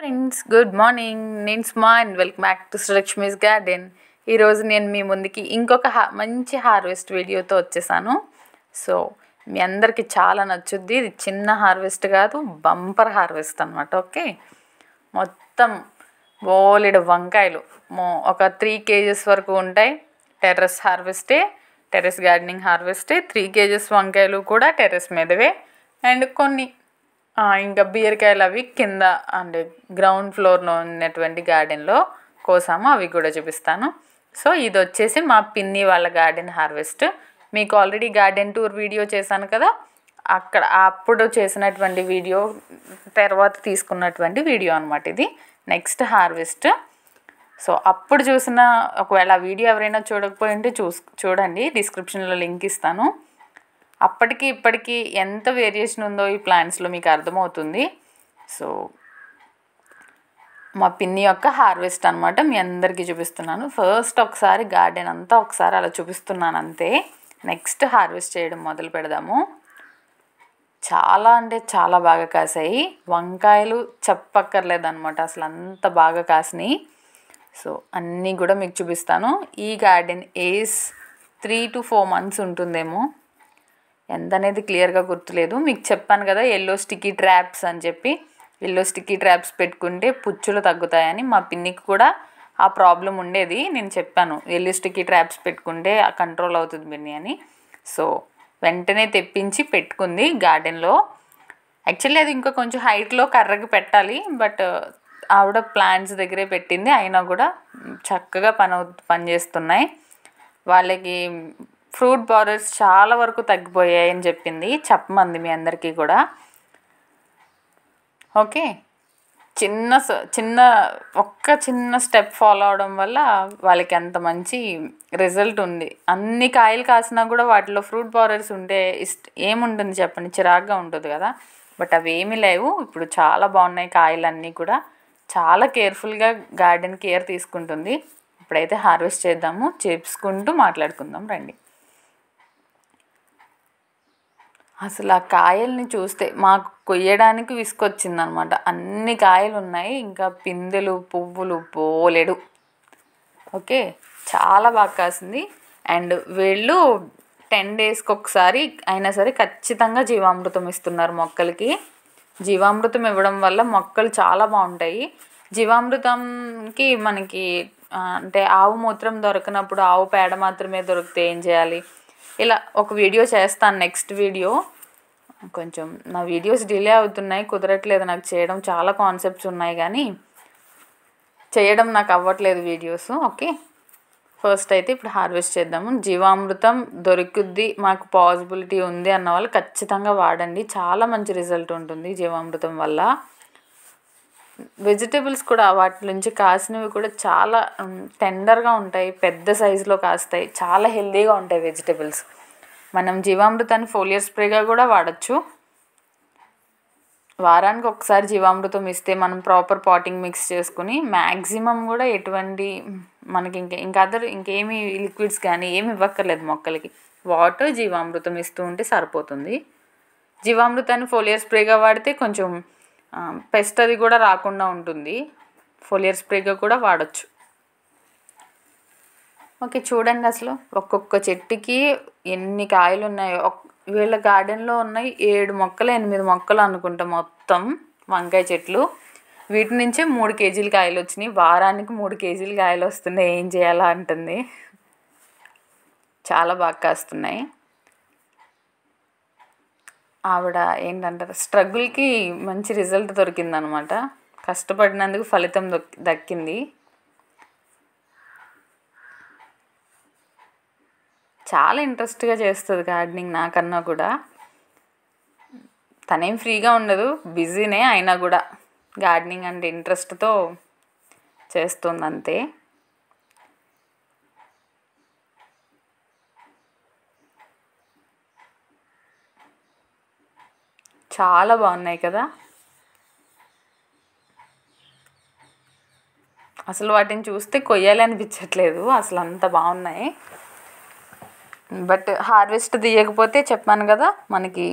friends good morning నేను స్మా and welcome back to Srilakshmi's garden ఈరోజు నేను మీ ముందుకి ఇంకొక మంచి హార్వెస్ట్ వీడియోతో వచ్చేసాను సో మీ అందరికీ చాలా నచ్చుద్ది ఇది చిన్న హార్వెస్ట్ కాదు బంపర్ హార్వెస్ట్ అనమాట ఓకే మొత్తం బోలెడు వంకాయలు ఒక త్రీ కేజెస్ వరకు ఉంటాయి టెర్రస్ హార్వెస్టే టెర్రస్ గార్డెనింగ్ హార్వెస్టే త్రీ కేజెస్ వంకాయలు కూడా టెర్రస్ మీదవే అండ్ కొన్ని ఇంకా బీరకాయలు అవి కింద అంటే గ్రౌండ్ ఫ్లోర్లో ఉన్నటువంటి గార్డెన్లో కోసాము అవి కూడా చూపిస్తాను సో ఇది వచ్చేసి మా పిన్ని వాళ్ళ గార్డెన్ హార్వెస్ట్ మీకు ఆల్రెడీ గార్డెన్ టూర్ వీడియో చేశాను కదా అక్కడ అప్పుడు చేసినటువంటి వీడియో తర్వాత తీసుకున్నటువంటి వీడియో అనమాట ఇది నెక్స్ట్ హార్వెస్ట్ సో అప్పుడు చూసిన ఒకవేళ వీడియో ఎవరైనా చూడకపోయింటే చూ చూడండి డిస్క్రిప్షన్లో లింక్ ఇస్తాను అప్పటికి ఇప్పటికీ ఎంత వేరియేషన్ ఉందో ఈ ప్లాంట్స్లో మీకు అర్థమవుతుంది సో మా పిన్ని యొక్క హార్వెస్ట్ అనమాట మీ అందరికీ చూపిస్తున్నాను ఫస్ట్ ఒకసారి గార్డెన్ అంతా ఒకసారి అలా చూపిస్తున్నాను అంతే నెక్స్ట్ హార్వెస్ట్ చేయడం మొదలు పెడదాము చాలా అంటే చాలా బాగా కాసాయి వంకాయలు చెప్పక్కర్లేదనమాట అసలు అంత బాగా కాసినాయి సో అన్నీ కూడా మీకు చూపిస్తాను ఈ గార్డెన్ ఏస్ త్రీ టు ఫోర్ మంత్స్ ఉంటుందేమో ఎంత అనేది క్లియర్గా గుర్తులేదు మీకు చెప్పాను కదా ఎల్లో స్టిక్కీ ట్రాప్స్ అని చెప్పి ఎల్లో స్టిక్కీ ట్రాప్స్ పెట్టుకుంటే పుచ్చులు తగ్గుతాయని మా పిన్నికి కూడా ఆ ప్రాబ్లం ఉండేది నేను చెప్పాను ఎల్లో స్టిక్కీ ట్రాప్స్ పెట్టుకుంటే ఆ కంట్రోల్ అవుతుంది పిన్ని అని సో వెంటనే తెప్పించి పెట్టుకుంది గార్డెన్లో యాక్చువల్లీ అది ఇంకా కొంచెం హైట్లో కర్రకి పెట్టాలి బట్ ఆవిడ ప్లాంట్స్ దగ్గరే పెట్టింది అయినా కూడా చక్కగా పని పనిచేస్తున్నాయి వాళ్ళకి ఫ్రూట్ బార్డర్స్ చాలా వరకు తగ్గిపోయాయి అని చెప్పింది చెప్పమంది మీ అందరికీ కూడా ఓకే చిన్న చిన్న ఒక్క చిన్న స్టెప్ ఫాలో అవడం వల్ల వాళ్ళకి ఎంత మంచి రిజల్ట్ ఉంది అన్ని కాయలు కాసినా కూడా వాటిలో ఫ్రూట్ బార్డర్స్ ఉంటే ఇష్ట ఏముంటుంది చెప్పండి చిరాగ్గా ఉంటుంది కదా బట్ అవి ఏమీ లేవు ఇప్పుడు చాలా బాగున్నాయి కాయలు అన్నీ కూడా చాలా కేర్ఫుల్గా గార్డెన్ కేర్ తీసుకుంటుంది ఇప్పుడైతే హార్వెస్ట్ చేద్దాము చేపించుకుంటూ మాట్లాడుకుందాం రండి అసలు ఆ కాయల్ని చూస్తే మాకు కొయ్యడానికి వచ్చిందనమాట అన్ని కాయలు ఉన్నాయి ఇంకా పిందెలు పువ్వులు పోలేడు ఓకే చాలా బాగా కాసింది అండ్ వీళ్ళు టెన్ డేస్కి ఒకసారి అయినా సరే ఖచ్చితంగా జీవామృతం ఇస్తున్నారు మొక్కలకి జీవామృతం ఇవ్వడం వల్ల మొక్కలు చాలా బాగుంటాయి జీవామృతంకి మనకి అంటే ఆవు మూత్రం దొరకనప్పుడు ఆవు పేడ మాత్రమే దొరికితే ఏం చేయాలి ఇలా ఒక వీడియో చేస్తాను నెక్స్ట్ వీడియో కొంచెం నా వీడియోస్ డిలే అవుతున్నాయి కుదరట్లేదు నాకు చేయడం చాలా కాన్సెప్ట్స్ ఉన్నాయి కానీ చేయడం నాకు అవ్వట్లేదు వీడియోస్ ఓకే ఫస్ట్ అయితే ఇప్పుడు హార్వెస్ట్ చేద్దాము జీవామృతం దొరుకుద్ది మాకు పాసిబిలిటీ ఉంది అన్న వాళ్ళు ఖచ్చితంగా వాడండి చాలా మంచి రిజల్ట్ ఉంటుంది జీవామృతం వల్ల వెజిటేబుల్స్ కూడా వాటి నుంచి కాసినవి కూడా చాలా టెండర్గా ఉంటాయి పెద్ద సైజులో కాస్తాయి చాలా హెల్దీగా ఉంటాయి వెజిటేబుల్స్ మనం జీవామృతాన్ని ఫోలియర్ స్ప్రేగా కూడా వాడచ్చు వారానికి ఒకసారి జీవామృతం ఇస్తే మనం ప్రాపర్ పాటింగ్ మిక్స్ చేసుకుని మ్యాక్సిమం కూడా ఎటువంటి మనకి ఇంకా ఇంకా అదర్ ఇంకేమి లిక్విడ్స్ కానీ ఏమి ఇవ్వక్కర్లేదు మొక్కలకి వాటర్ జీవామృతం ఇస్తూ ఉంటే సరిపోతుంది జీవామృతాన్ని ఫోలియర్ స్ప్రేగా వాడితే కొంచెం పెస్ట్ అది కూడా రాకుండా ఉంటుంది ఫోలియర్ స్ప్రేగా కూడా వాడచ్చు ఓకే చూడండి అసలు ఒక్కొక్క చెట్టుకి ఎన్ని కాయలు ఉన్నాయో వీళ్ళ గార్డెన్లో ఉన్నాయి ఏడు మొక్కలు ఎనిమిది మొక్కలు అనుకుంటా మొత్తం వంకాయ చెట్లు వీటి నుంచే మూడు కేజీలు కాయలు వచ్చినాయి వారానికి మూడు కేజీలు కాయలు వస్తున్నాయి ఏం చేయాలా అంటుంది చాలా బాగా కాస్తున్నాయి ఆవిడ ఏంటంటారు స్ట్రగుల్కి మంచి రిజల్ట్ దొరికిందనమాట కష్టపడినందుకు ఫలితం దక్కింది చాలా ఇంట్రెస్ట్గా చేస్తుంది గార్డెనింగ్ నాకన్నా కూడా తనేం ఫ్రీగా ఉండదు బిజీనే అయినా కూడా గార్డెనింగ్ అంటే ఇంట్రెస్ట్తో చేస్తుంది అంతే చాలా బాగున్నాయి కదా అసలు వాటిని చూస్తే కొయ్యాలి అనిపించట్లేదు అసలు అంత బాగున్నాయి బట్ హార్వెస్ట్ తీయకపోతే చెప్పాను కదా మనకి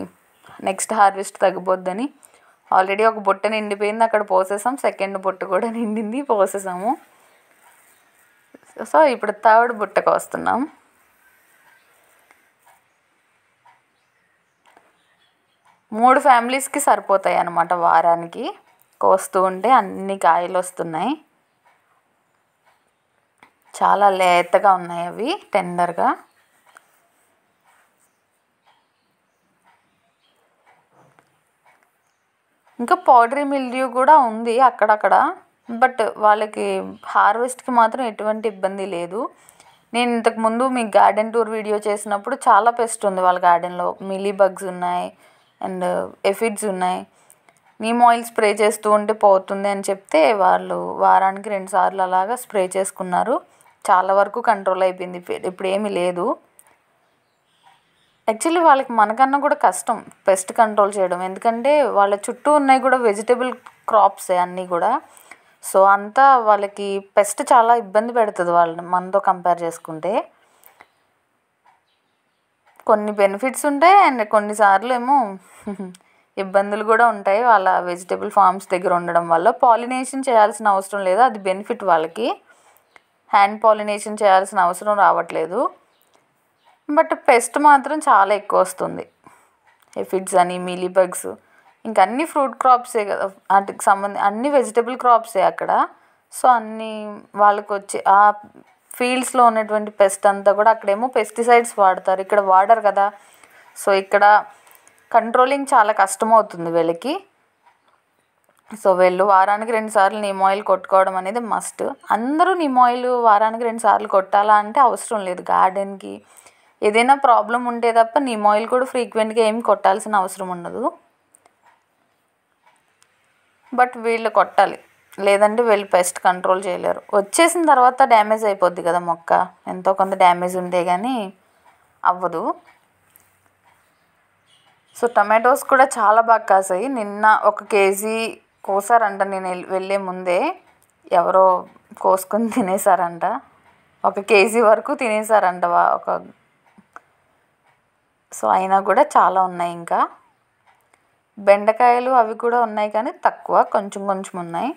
నెక్స్ట్ హార్వెస్ట్ తగ్గిపోద్దని ఆల్రెడీ ఒక బుట్ట నిండిపోయింది అక్కడ పోసేసాం సెకండ్ బుట్ట కూడా నిండింది పోసేసాము సో ఇప్పుడు థర్డ్ బుట్టకు వస్తున్నాం మూడు ఫ్యామిలీస్కి సరిపోతాయి అన్నమాట వారానికి కోస్తూ ఉంటే అన్ని కాయలు వస్తున్నాయి చాలా లేతగా ఉన్నాయి అవి టెండర్గా ఇంకా పౌడరీ మిల్డ్యూ కూడా ఉంది అక్కడక్కడ బట్ వాళ్ళకి హార్వెస్ట్కి మాత్రం ఎటువంటి ఇబ్బంది లేదు నేను ఇంతకుముందు మీ గార్డెన్ టూర్ వీడియో చేసినప్పుడు చాలా పెస్ట్ ఉంది వాళ్ళ గార్డెన్లో మిలీ బగ్స్ ఉన్నాయి అండ్ ఎఫిడ్స్ ఉన్నాయి నీమ్ ఆయిల్ స్ప్రే చేస్తూ ఉంటే పోతుంది అని చెప్తే వాళ్ళు వారానికి రెండుసార్లు అలాగా స్ప్రే చేసుకున్నారు చాలా వరకు కంట్రోల్ అయిపోయింది ఇప్పుడు ఏమీ లేదు యాక్చువల్లీ వాళ్ళకి మనకన్నా కూడా కష్టం పెస్ట్ కంట్రోల్ చేయడం ఎందుకంటే వాళ్ళ చుట్టూ ఉన్నాయి కూడా వెజిటేబుల్ క్రాప్సే అన్నీ కూడా సో అంతా వాళ్ళకి పెస్ట్ చాలా ఇబ్బంది పెడుతుంది వాళ్ళని మనతో కంపేర్ చేసుకుంటే కొన్ని బెనిఫిట్స్ ఉంటాయి అండ్ కొన్నిసార్లు ఏమో ఇబ్బందులు కూడా ఉంటాయి వాళ్ళ వెజిటేబుల్ ఫార్మ్స్ దగ్గర ఉండడం వల్ల పాలినేషన్ చేయాల్సిన అవసరం లేదు అది బెనిఫిట్ వాళ్ళకి హ్యాండ్ పాలినేషన్ చేయాల్సిన అవసరం రావట్లేదు బట్ పెస్ట్ మాత్రం చాలా ఎక్కువ వస్తుంది ఎఫిడ్స్ అని మీలీబగ్స్ ఇంకా అన్ని ఫ్రూట్ క్రాప్సే కదా వాటికి సంబంధించి అన్ని వెజిటేబుల్ క్రాప్సే అక్కడ సో అన్నీ వాళ్ళకు వచ్చే ఆ ఫీల్డ్స్లో ఉన్నటువంటి పెస్ట్ అంతా కూడా అక్కడేమో పెస్టిసైడ్స్ వాడతారు ఇక్కడ వాడరు కదా సో ఇక్కడ కంట్రోలింగ్ చాలా కష్టమవుతుంది వీళ్ళకి సో వీళ్ళు వారానికి రెండు సార్లు నీమ్ ఆయిల్ కొట్టుకోవడం అనేది మస్ట్ అందరూ నీమ్ ఆయిల్ వారానికి రెండు సార్లు కొట్టాలా అంటే అవసరం లేదు గార్డెన్కి ఏదైనా ప్రాబ్లం ఉంటే తప్ప నీమ్ ఆయిల్ కూడా ఫ్రీక్వెంట్గా ఏమి కొట్టాల్సిన అవసరం ఉండదు బట్ వీళ్ళు కొట్టాలి లేదంటే వెళ్ళి పెస్ట్ కంట్రోల్ చేయలేరు వచ్చేసిన తర్వాత డ్యామేజ్ అయిపోద్ది కదా మొక్క ఎంతో కొంత డ్యామేజ్ ఉందే కానీ అవ్వదు సో టమాటోస్ కూడా చాలా బాగా కాసాయి నిన్న ఒక కేజీ కోసారంట నేను వెళ్ళే ముందే ఎవరో కోసుకొని తినేసారంట ఒక కేజీ వరకు తినేసారంట ఒక సో అయినా కూడా చాలా ఉన్నాయి ఇంకా బెండకాయలు అవి కూడా ఉన్నాయి కానీ తక్కువ కొంచెం కొంచెం ఉన్నాయి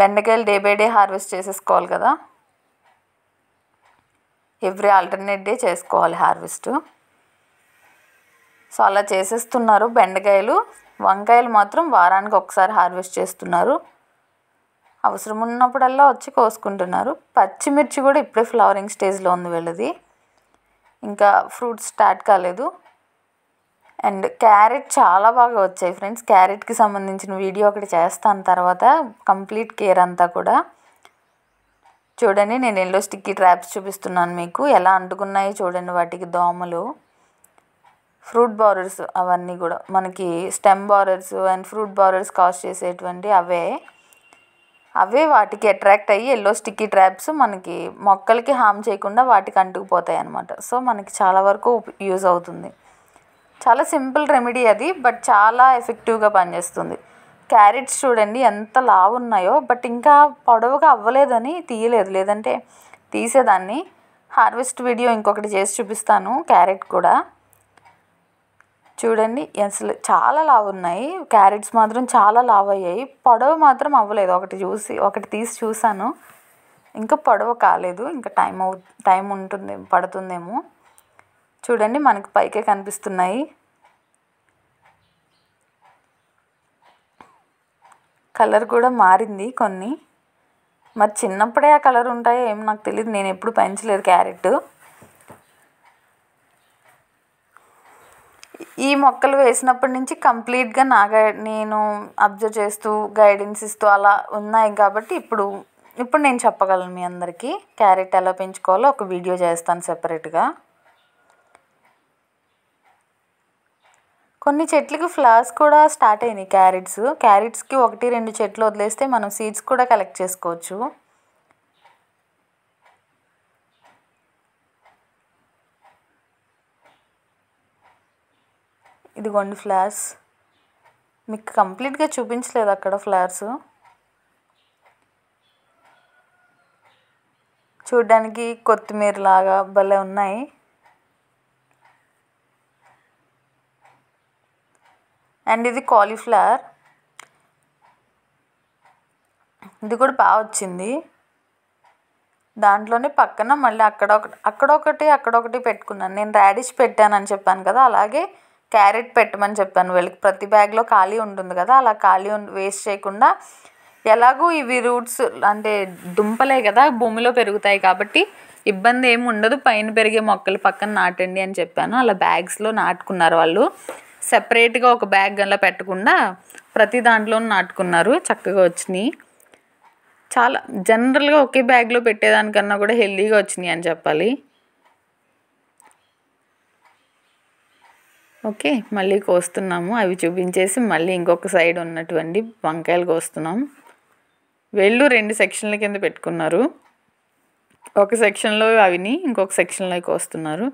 బెండకాయలు డే బై డే హార్వెస్ట్ చేసేసుకోవాలి కదా ఎవ్రీ ఆల్టర్నేట్ డే చేసుకోవాలి హార్వెస్ట్ సో అలా చేసేస్తున్నారు బెండకాయలు వంకాయలు మాత్రం వారానికి ఒకసారి హార్వెస్ట్ చేస్తున్నారు అవసరం ఉన్నప్పుడల్లా వచ్చి కోసుకుంటున్నారు పచ్చిమిర్చి కూడా ఇప్పుడే ఫ్లవరింగ్ స్టేజ్లో ఉంది వీళ్ళది ఇంకా ఫ్రూట్స్ స్టార్ట్ కాలేదు అండ్ క్యారెట్ చాలా బాగా వచ్చాయి ఫ్రెండ్స్ క్యారెట్కి సంబంధించిన వీడియో ఒకటి చేస్తాను తర్వాత కంప్లీట్ కేర్ అంతా కూడా చూడండి నేను ఎల్లో స్టిక్కీ ట్రాప్స్ చూపిస్తున్నాను మీకు ఎలా అంటుకున్నాయో చూడండి వాటికి దోమలు ఫ్రూట్ బారర్స్ అవన్నీ కూడా మనకి stem borers and fruit borers కాస్ట్ చేసేటువంటి అవే అవే వాటికి అట్రాక్ట్ అయ్యి ఎల్లో స్టిక్కీ ట్రాప్స్ మనకి మొక్కలకి హామ్ చేయకుండా వాటికి అంటుకుపోతాయి అనమాట సో మనకి చాలా వరకు యూజ్ అవుతుంది చాలా సింపుల్ రెమెడీ అది బట్ చాలా ఎఫెక్టివ్గా పనిచేస్తుంది క్యారెట్స్ చూడండి ఎంత లావు ఉన్నాయో బట్ ఇంకా పొడవుగా అవ్వలేదని తీయలేదు లేదంటే తీసేదాన్ని హార్వెస్ట్ వీడియో ఇంకొకటి చేసి చూపిస్తాను క్యారెట్ కూడా చూడండి అసలు చాలా లావు ఉన్నాయి క్యారెట్స్ మాత్రం చాలా లావు అయ్యాయి పొడవు మాత్రం అవ్వలేదు ఒకటి చూసి ఒకటి తీసి చూశాను ఇంకా పొడవు కాలేదు ఇంకా టైం అవు టైం ఉంటుంది పడుతుందేమో చూడండి మనకు పైకే కనిపిస్తున్నాయి కలర్ కూడా మారింది కొన్ని మరి చిన్నప్పుడే ఆ కలర్ ఉంటాయో ఏం నాకు తెలియదు నేను ఎప్పుడు పెంచలేదు క్యారెట్ ఈ మొక్కలు వేసినప్పటి నుంచి కంప్లీట్గా నా గై నేను అబ్జర్వ్ చేస్తూ గైడెన్స్ ఇస్తూ అలా ఉన్నాయి కాబట్టి ఇప్పుడు ఇప్పుడు నేను చెప్పగలను మీ అందరికీ క్యారెట్ ఎలా పెంచుకోవాలో ఒక వీడియో చేస్తాను సెపరేట్గా కొన్ని చెట్లకి ఫ్లవర్స్ కూడా స్టార్ట్ అయినాయి క్యారెట్స్ క్యారెట్స్కి ఒకటి రెండు చెట్లు వదిలేస్తే మనం సీడ్స్ కూడా కలెక్ట్ చేసుకోవచ్చు ఇదిగోండి ఫ్లవర్స్ మీకు కంప్లీట్గా చూపించలేదు అక్కడ ఫ్లవర్స్ చూడ్డానికి కొత్తిమీర లాగా భలే ఉన్నాయి అండ్ ఇది కాలీఫ్లవర్ ఇది కూడా బాగా వచ్చింది దాంట్లోనే పక్కన మళ్ళీ అక్కడ ఒకటి అక్కడ ఒకటి అక్కడ ఒకటి పెట్టుకున్నాను నేను రాడిష్ పెట్టానని చెప్పాను కదా అలాగే క్యారెట్ పెట్టమని చెప్పాను వీళ్ళకి ప్రతి బ్యాగ్లో ఖాళీ ఉంటుంది కదా అలా ఖాళీ వేస్ట్ చేయకుండా ఎలాగూ ఇవి రూట్స్ అంటే దుంపలే కదా భూమిలో పెరుగుతాయి కాబట్టి ఇబ్బంది ఏమి ఉండదు పైన పెరిగే మొక్కలు పక్కన నాటండి అని చెప్పాను అలా బ్యాగ్స్లో నాటుకున్నారు వాళ్ళు సెపరేట్గా ఒక బ్యాగ్ గల పెట్టకుండా ప్రతి దాంట్లో నాటుకున్నారు చక్కగా వచ్చినాయి చాలా జనరల్గా ఒకే బ్యాగ్లో పెట్టేదానికన్నా కూడా హెల్దీగా వచ్చినాయి అని చెప్పాలి ఓకే మళ్ళీ కోస్తున్నాము అవి చూపించేసి మళ్ళీ ఇంకొక సైడ్ ఉన్నటువంటి వంకాయలు కోస్తున్నాం వెళ్ళు రెండు సెక్షన్ల కింద పెట్టుకున్నారు ఒక సెక్షన్లో అవిని ఇంకొక సెక్షన్లోకి కోస్తున్నారు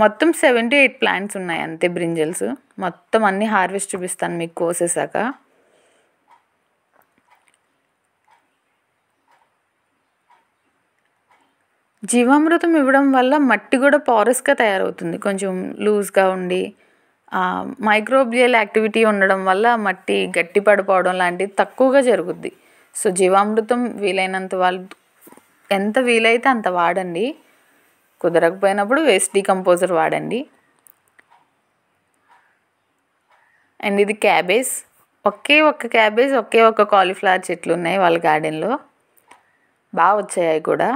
మొత్తం సెవెంటీ ఎయిట్ ప్లాంట్స్ ఉన్నాయి అంతే బ్రింజల్స్ మొత్తం అన్ని హార్వెస్ట్ చూపిస్తాను మీకు కోసేసాక జీవామృతం ఇవ్వడం వల్ల మట్టి కూడా పారస్గా తయారవుతుంది కొంచెం లూజ్గా ఉండి మైక్రోబియల్ యాక్టివిటీ ఉండడం వల్ల మట్టి గట్టి పడిపోవడం లాంటివి తక్కువగా జరుగుద్ది సో జీవామృతం వీలైనంత వాళ్ళు ఎంత వీలైతే అంత వాడండి కుదరకపోయినప్పుడు వేస్ట్ డీకంపోజర్ వాడండి అండ్ ఇది క్యాబేజ్ ఒకే ఒక్క క్యాబేజ్ ఒకే ఒక్క కాలీఫ్లవర్ చెట్లు ఉన్నాయి వాళ్ళ గార్డెన్లో బాగా వచ్చాయి కూడా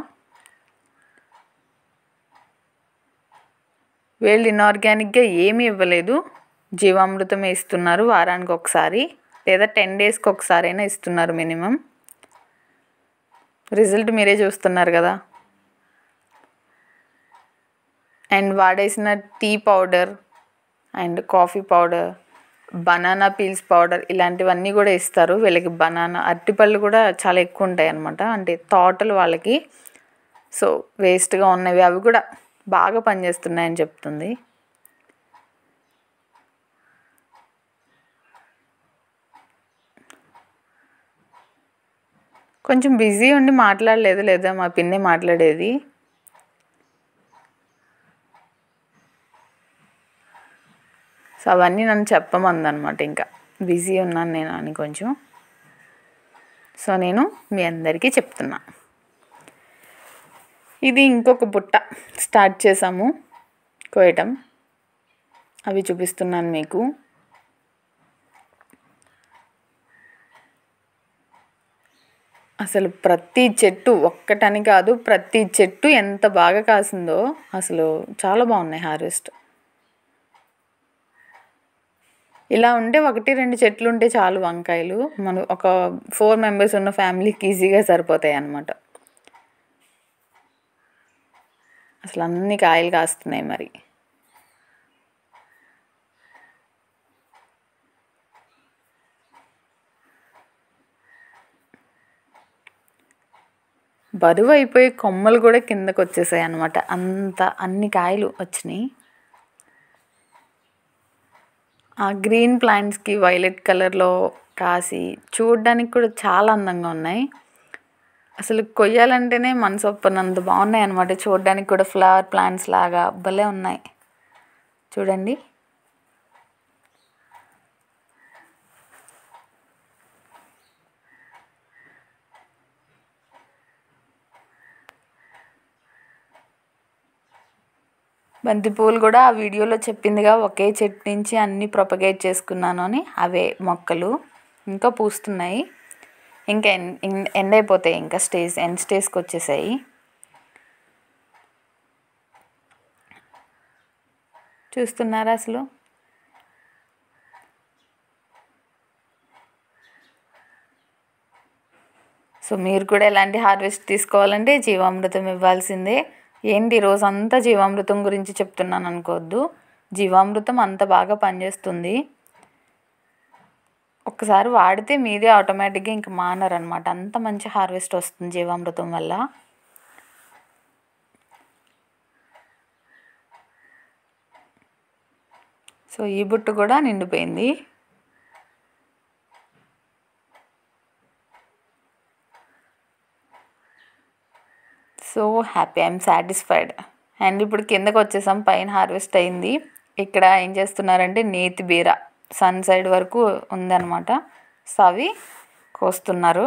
వీళ్ళు ఇన్ఆర్గానిక్గా ఏమీ ఇవ్వలేదు జీవామృతం ఇస్తున్నారు వారానికి ఒకసారి లేదా టెన్ డేస్కి ఒకసారైనా ఇస్తున్నారు మినిమం రిజల్ట్ మీరే చూస్తున్నారు కదా అండ్ వాడేసిన tea powder and coffee powder banana peels powder ఇలాంటివన్నీ కూడా ఇస్తారు వీళ్ళకి బనానా అరటిపళ్ళు కూడా చాలా ఎక్కువ ఉంటాయి అనమాట అంటే తోటలు వాళ్ళకి సో వేస్ట్గా ఉన్నవి అవి కూడా బాగా పనిచేస్తున్నాయని చెప్తుంది కొంచెం బిజీ ఉండి మాట్లాడలేదు లేదా మా పిన్నే మాట్లాడేది సో అవన్నీ నన్ను చెప్పమందనమాట ఇంకా బిజీ ఉన్నాను నేను అని కొంచెం సో నేను మీ అందరికీ చెప్తున్నా ఇది ఇంకొక బుట్ట స్టార్ట్ చేసాము కోయటం అవి చూపిస్తున్నాను మీకు అసలు ప్రతి చెట్టు ఒక్కటని కాదు ప్రతి చెట్టు ఎంత బాగా కాసిందో అసలు చాలా బాగున్నాయి హార్వెస్ట్ ఇలా ఉంటే ఒకటి రెండు చెట్లు ఉంటే చాలు వంకాయలు మనం ఒక ఫోర్ మెంబెర్స్ ఉన్న ఫ్యామిలీకి ఈజీగా సరిపోతాయి అన్నమాట అసలు అన్ని కాయలు కాస్తున్నాయి మరి బరువు అయిపోయి కొమ్మలు కూడా కిందకు వచ్చేసాయి అనమాట అంత అన్ని కాయలు వచ్చినాయి ఆ గ్రీన్ ప్లాంట్స్కి వైలెట్ కలర్లో కాసి చూడ్డానికి కూడా చాలా అందంగా ఉన్నాయి అసలు కొయ్యాలంటేనే మనసు ఒప్పనంత బాగున్నాయి అనమాట చూడడానికి కూడా ఫ్లవర్ ప్లాంట్స్ లాగా భలే ఉన్నాయి చూడండి బంతిపూలు కూడా ఆ వీడియోలో చెప్పిందిగా ఒకే చెట్టు నుంచి అన్నీ ప్రొపగేట్ చేసుకున్నాను అని అవే మొక్కలు ఇంకా పూస్తున్నాయి ఇంకా ఎండ్ అయిపోతాయి ఇంకా స్టేజ్ ఎండ్ స్టేజ్కి వచ్చేసాయి చూస్తున్నారా అసలు సో మీరు కూడా ఎలాంటి హార్వెస్ట్ తీసుకోవాలంటే జీవామృతం ఇవ్వాల్సిందే ఏంది రోజంతా జీవామృతం గురించి చెప్తున్నాను అనుకోవద్దు జీవామృతం అంత బాగా పనిచేస్తుంది ఒకసారి వాడితే మీదే ఆటోమేటిక్గా ఇంక అనమాట అంత మంచి హార్వెస్ట్ వస్తుంది జీవామృతం వల్ల సో ఈ బుట్టు కూడా నిండిపోయింది so happy I'm satisfied and ఇప్పుడు కిందకు వచ్చేసాం పైన హార్వెస్ట్ అయింది ఇక్కడ ఏం చేస్తున్నారంటే నేతి బీర సన్ సైడ్ వరకు ఉందన్నమాట సో అవి కోస్తున్నారు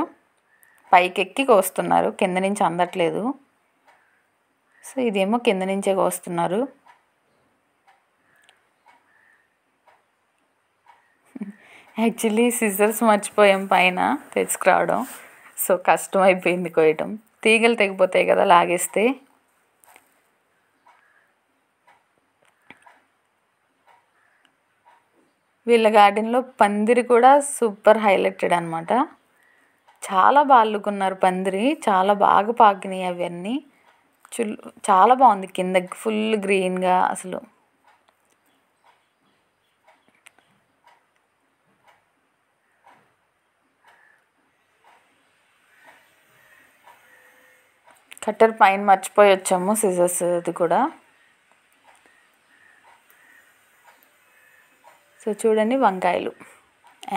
పైకెక్కి కోస్తున్నారు కింద నుంచి అందట్లేదు సో ఇదేమో కింద నుంచే కోస్తున్నారు యాక్చువల్లీ సిజర్స్ మర్చిపోయాం పైన తెచ్చుకురావడం సో కష్టం అయిపోయింది కోయటం తీగలు తెగిపోతాయి కదా లాగేస్తే వీళ్ళ గార్డెన్లో పందిరి కూడా సూపర్ హైలైటెడ్ అనమాట చాలా బాగున్నారు పందిరి చాలా బాగా పాకినాయి అవన్నీ చుల్ చాలా బాగుంది కింద ఫుల్ గ్రీన్గా అసలు కట్టర్ పైన మర్చిపోయి వచ్చాము సిజర్స్ అది కూడా సో చూడండి వంకాయలు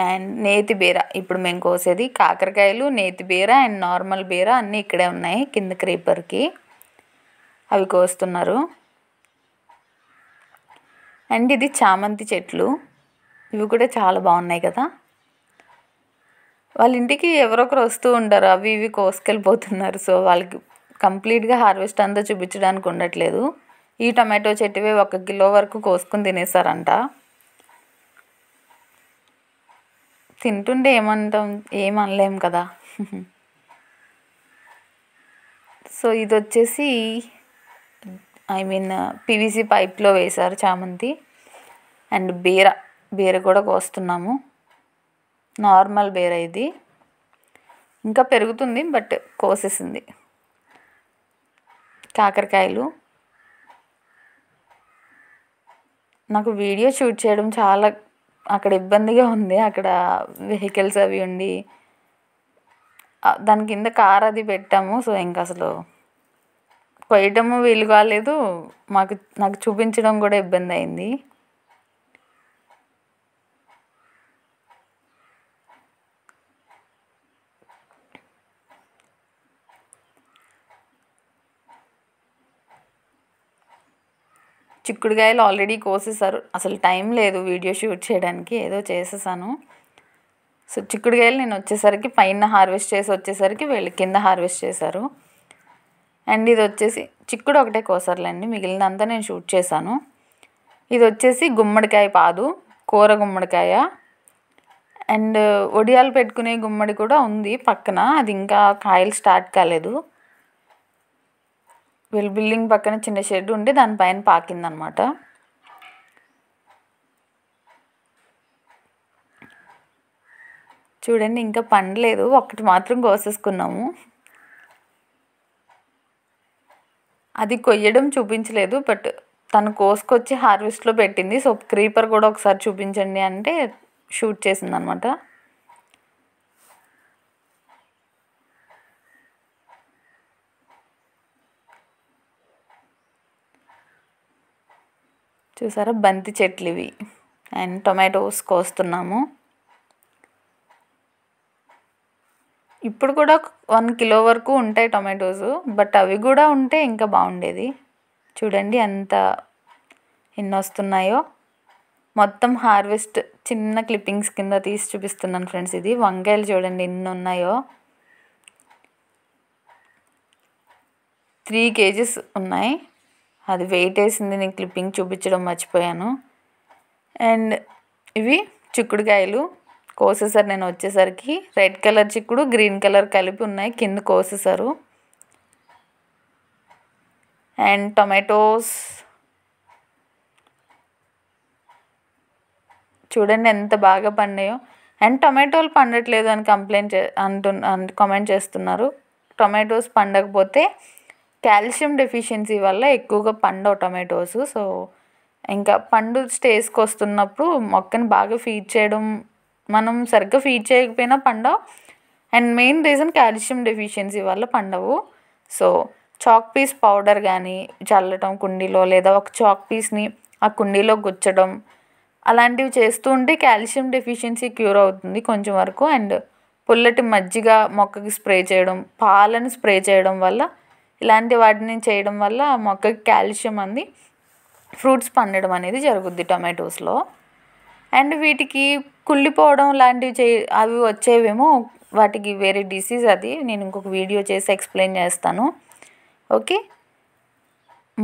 అండ్ నేతి బీర ఇప్పుడు మేము కోసేది కాకరకాయలు నేతి బీర అండ్ నార్మల్ బీర అన్నీ ఇక్కడే ఉన్నాయి కింద క్రీపర్కి అవి కోస్తున్నారు అండ్ ఇది చామంతి చెట్లు ఇవి కూడా చాలా బాగున్నాయి కదా వాళ్ళ ఇంటికి ఎవరొకరు వస్తూ ఉంటారు అవి ఇవి కోసుకెళ్ళిపోతున్నారు సో వాళ్ళకి కంప్లీట్గా హార్వెస్ట్ అంతా చూపించడానికి ఉండట్లేదు ఈ టమాటో చెట్టువే ఒక కిలో వరకు కోసుకుని తినేసారంట తింటుండే ఏమంటాం ఏమనలేం కదా సో ఇది వచ్చేసి ఐ మీన్ పీవీసీ పైప్లో వేశారు చామంతి అండ్ బీర బీర కూడా కోస్తున్నాము నార్మల్ బీర ఇది ఇంకా పెరుగుతుంది బట్ కోసేసింది కాకరకాయలు నాకు వీడియో షూట్ చేయడం చాలా అక్కడ ఇబ్బందిగా ఉంది అక్కడ వెహికల్స్ అవి ఉండి దాని కింద కార్ అది పెట్టాము సో ఇంకా అసలు కొయ్యటము వీలు కాలేదు మాకు నాకు చూపించడం కూడా ఇబ్బంది అయింది చిక్కుడుకాయలు ఆల్రెడీ కోసేసారు అసలు టైం లేదు వీడియో షూట్ చేయడానికి ఏదో చేసేసాను సో చిక్కుడుగాయలు నేను వచ్చేసరికి పైన హార్వెస్ట్ చేసి వచ్చేసరికి వీళ్ళు కింద హార్వెస్ట్ చేశారు అండ్ ఇది వచ్చేసి చిక్కుడు ఒకటే కోసారులేండి మిగిలినంతా నేను షూట్ చేశాను ఇది వచ్చేసి గుమ్మడికాయ పాదు కూర గుమ్మడికాయ అండ్ ఒడియాలు పెట్టుకునే గుమ్మడి కూడా ఉంది పక్కన అది ఇంకా కాయలు స్టార్ట్ కాలేదు వీళ్ళ బిల్డింగ్ పక్కన చిన్న షెడ్ ఉండి దానిపైన పాకిందనమాట చూడండి ఇంకా పండలేదు ఒకటి మాత్రం కోసేసుకున్నాము అది కొయ్యడం చూపించలేదు బట్ తను కోసుకొచ్చి హార్వెస్ట్లో పెట్టింది సో క్రీపర్ కూడా ఒకసారి చూపించండి అంటే షూట్ చేసిందనమాట చూసారా బంతి చెట్లు ఇవి అండ్ టొమాటోస్ కోస్తున్నాము ఇప్పుడు కూడా వన్ కిలో వరకు ఉంటాయి టొమాటోస్ బట్ అవి కూడా ఉంటే ఇంకా బాగుండేది చూడండి ఎంత ఎన్ని వస్తున్నాయో మొత్తం హార్వెస్ట్ చిన్న క్లిప్పింగ్స్ కింద తీసి చూపిస్తున్నాను ఫ్రెండ్స్ ఇది వంకాయలు చూడండి ఎన్ని ఉన్నాయో త్రీ కేజీస్ ఉన్నాయి అది వెయిట్ వేసింది నేను క్లిప్పింగ్ చూపించడం మర్చిపోయాను అండ్ ఇవి చిక్కుడుకాయలు కోసేసారు నేను వచ్చేసరికి రెడ్ కలర్ చిక్కుడు గ్రీన్ కలర్ కలిపి ఉన్నాయి కింద కోసేసారు అండ్ టొమాటోస్ చూడండి ఎంత బాగా పండాయో అండ్ టొమాటోలు పండట్లేదు అని కంప్లైంట్ చే అంటు కామెంట్ చేస్తున్నారు టొమాటోస్ పండకపోతే కాల్షియం డెఫిషియన్సీ వల్ల ఎక్కువగా పండవు టొమాటోస్ సో ఇంకా పండు స్టేజ్కి వస్తున్నప్పుడు మొక్కని బాగా ఫీడ్ చేయడం మనం సరిగ్గా ఫీడ్ చేయకపోయినా పండవు and main reason calcium deficiency వల్ల పండవు సో చాక్ పీస్ పౌడర్ కానీ చల్లటం కుండీలో లేదా ఒక చాక్ పీస్ని ఆ కుండీలో గుచ్చడం అలాంటివి చేస్తూ ఉంటే కాల్షియం డెఫిషియన్సీ క్యూర్ అవుతుంది కొంచెం వరకు అండ్ పుల్లటి మజ్జిగ మొక్కకి స్ప్రే చేయడం పాలను స్ప్రే చేయడం వల్ల ఇలాంటి వాటిని చేయడం వల్ల మొక్కకి కాల్షియం అంది ఫ్రూట్స్ పండడం అనేది జరుగుద్ది టొమాటోస్లో అండ్ వీటికి కుళ్ళిపోవడం లాంటివి చే అవి వచ్చేవేమో వాటికి వేరే డిసీజ్ అది నేను ఇంకొక వీడియో చేసి ఎక్స్ప్లెయిన్ చేస్తాను ఓకే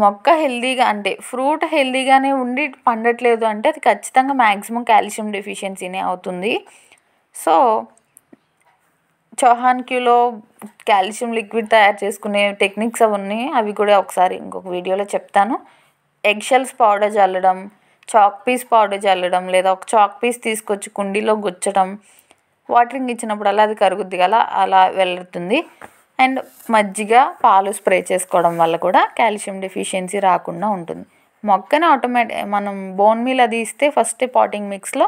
మొక్క హెల్దీగా అంటే ఫ్రూట్ హెల్దీగానే ఉండి పండట్లేదు అంటే అది ఖచ్చితంగా మ్యాక్సిమం కాల్షియం డెఫిషియన్సీనే అవుతుంది సో చౌహాన్ క్యూలో కాల్షియం లిక్విడ్ తయారు చేసుకునే టెక్నిక్స్ అవన్నీ అవి కూడా ఒకసారి ఇంకొక వీడియోలో చెప్తాను ఎగ్షెల్స్ పౌడర్ చల్లడం చాక్ పీస్ పౌడర్ చల్లడం లేదా ఒక చాక్ పీస్ తీసుకొచ్చి కుండీలో గుచ్చడం వాటరింగ్ ఇచ్చినప్పుడల్లా అది కరుగుద్ది కదా అలా వెళ్తుంది అండ్ మజ్జిగ పాలు స్ప్రే చేసుకోవడం వల్ల కూడా కాల్షియం డెఫిషియన్సీ రాకుండా ఉంటుంది మొక్కని ఆటోమేటిక్ మనం బోన్ మీల్ అది ఇస్తే ఫస్ట్ పాటింగ్ మిక్స్లో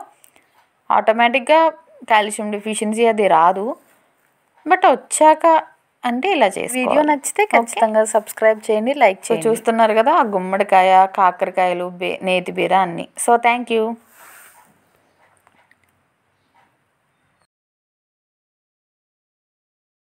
ఆటోమేటిక్గా కాల్షియం డెఫిషియన్సీ అది రాదు బట్ వచ్చాక అంటే ఇలా చేసి వీడియో నచ్చితే ఖచ్చితంగా సబ్స్క్రైబ్ చేయండి లైక్ చేయండి చూస్తున్నారు కదా ఆ గుమ్మడికాయ కాకరకాయలు బే నేతి బీర అన్నీ సో థ్యాంక్ యూ